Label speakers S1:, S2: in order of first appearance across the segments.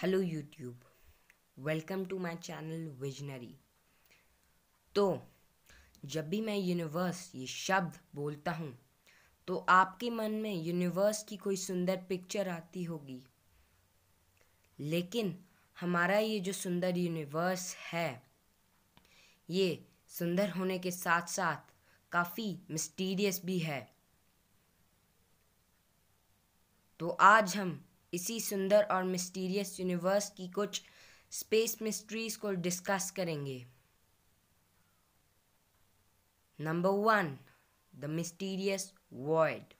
S1: hello YouTube welcome to my channel visionary तो जब भी मैं यूनिवर्स ये शब्द बोलता हूँ तो आपके मन में यूनिवर्स की कोई सुंदर पिक्चर आती होगी लेकिन हमारा ये जो सुंदर यूनिवर्स है ये सुंदर होने के साथ साथ काफ़ी मिस्टीरियस भी है तो आज हम इसी सुंदर और मिस्टीरियस यूनिवर्स की कुछ स्पेस मिस्ट्रीज को डिस्कस करेंगे number one the mysterious void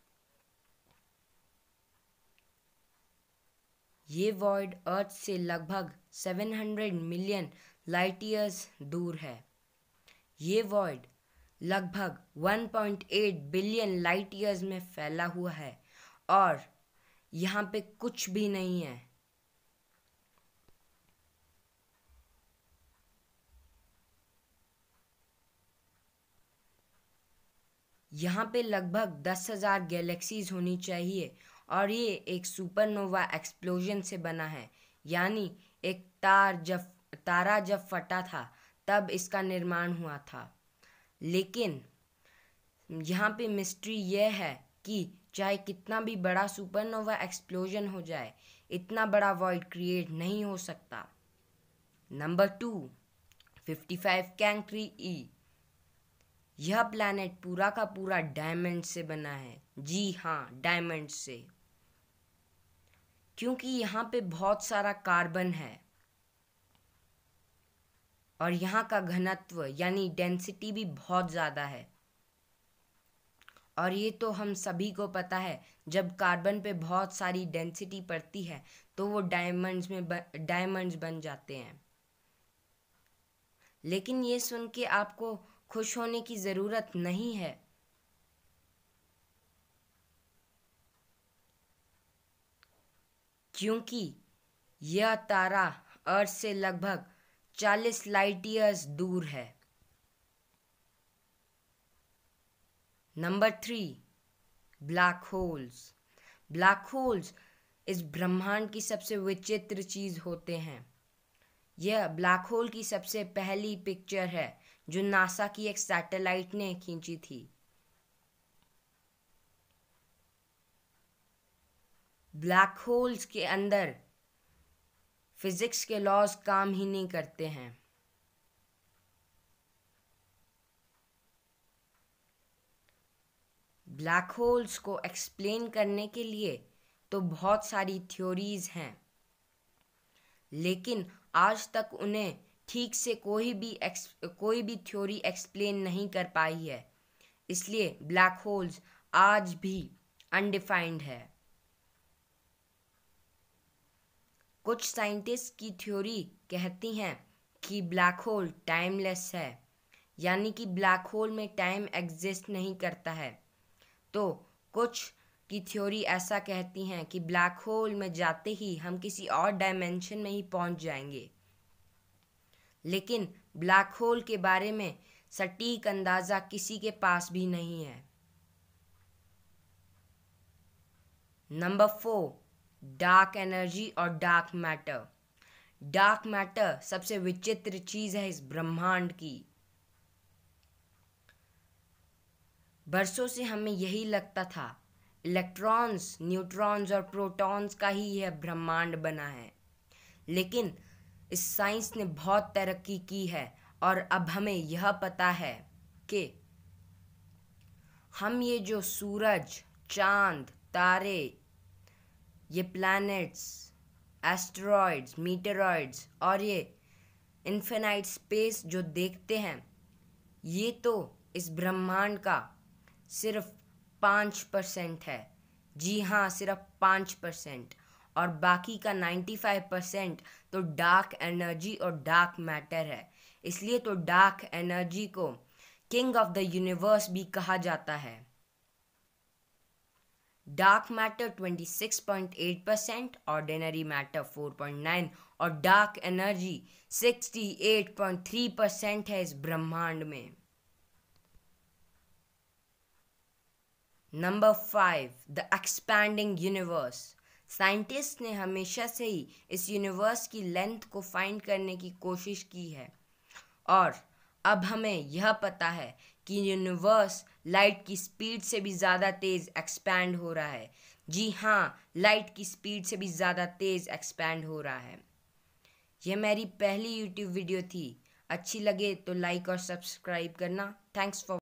S1: ये वॉइड अर्थ से लगभग 700 मिलियन लाइट ईयर्स दूर है ये वॉइड लगभग 1.8 बिलियन लाइट ईयर्स में फैला हुआ है और यहाँ पे कुछ भी नहीं है यहाँ पे लगभग दस हजार गैलेक्सीज होनी चाहिए और ये एक सुपरनोवा एक्सप्लोजन से बना है यानी एक तार जब तारा जब फटा था तब इसका निर्माण हुआ था लेकिन यहाँ पे मिस्ट्री यह है कि चाहे कितना भी बड़ा सुपरनोवा एक्सप्लोजन हो जाए इतना बड़ा वॉइड क्रिएट नहीं हो सकता number two fifty five Cancri e यह प्लानट पूरा का पूरा डायमंड से बना है जी हाँ डायमंड से क्योंकि यहाँ पे बहुत सारा कार्बन है और यहाँ का घनत्व यानी डेंसिटी भी बहुत ज़्यादा है और ये तो हम सभी को पता है जब कार्बन पे बहुत सारी डेंसिटी पड़ती है तो वो डायमंड्स में डायमंड्स बन जाते हैं लेकिन ये सुन के आपको खुश होने की ज़रूरत नहीं है क्योंकि यह तारा अर्थ से लगभग 40 लाइट ईयर्स दूर है number three black holes black holes इस ब्रह्मांड की सबसे विचित्र चीज़ होते हैं यह ब्लैक होल की सबसे पहली पिक्चर है जो नासा की एक सैटेलाइट ने खींची थी ब्लैक होल्स के अंदर फिजिक्स के लॉज काम ही नहीं करते हैं ब्लैक होल्स को एक्सप्लेन करने के लिए तो बहुत सारी थ्योरीज हैं लेकिन आज तक उन्हें ठीक से कोई भी एक्स कोई भी थ्योरी एक्सप्लेन नहीं कर पाई है इसलिए ब्लैक होल्स आज भी अनडिफाइंड है कुछ साइंटिस्ट की थ्योरी कहती हैं कि ब्लैक होल टाइमलेस है यानी कि ब्लैक होल में टाइम एग्जिस्ट नहीं करता है तो कुछ की थ्योरी ऐसा कहती हैं कि ब्लैक होल में जाते ही हम किसी और डायमेंशन में ही पहुंच जाएंगे लेकिन ब्लैक होल के बारे में सटीक अंदाज़ा किसी के पास भी नहीं है नंबर फोर डार्क एनर्जी और डार्क मैटर डार्क मैटर सबसे विचित्र चीज़ है इस ब्रह्मांड की बरसों से हमें यही लगता था इलेक्ट्रॉन्स न्यूट्रॉन्स और प्रोटॉन्स का ही यह ब्रह्मांड बना है लेकिन इस साइंस ने बहुत तरक्की की है और अब हमें यह पता है कि हम ये जो सूरज चांद तारे ये प्लैनेट्स एस्ट्रॉयड्स मीटरॉयड्स और ये इन्फेनाइट स्पेस जो देखते हैं ये तो इस ब्रह्मांड का सिर्फ पाँच परसेंट है जी हाँ सिर्फ पाँच परसेंट और बाकी का नाइन्टी फाइव परसेंट तो डार्क एनर्जी और डार्क मैटर है इसलिए तो डार्क एनर्जी को किंग ऑफ द यूनिवर्स भी कहा जाता है dark matter 26.8 percent ordinary matter 4.9 और डार्क एनर्जी 68.3 परसेंट है इस ब्रह्मांड में number five the expanding universe scientist ने हमेशा से ही इस यूनिवर्स की लेंथ को फाइंड करने की कोशिश की है और अब हमें यह पता है कि यूनिवर्स लाइट की स्पीड से भी ज़्यादा तेज़ एक्सपैंड हो रहा है जी हाँ लाइट की स्पीड से भी ज़्यादा तेज़ एक्सपैंड हो रहा है यह मेरी पहली यूट्यूब वीडियो थी अच्छी लगे तो लाइक और सब्सक्राइब करना थैंक्स फॉर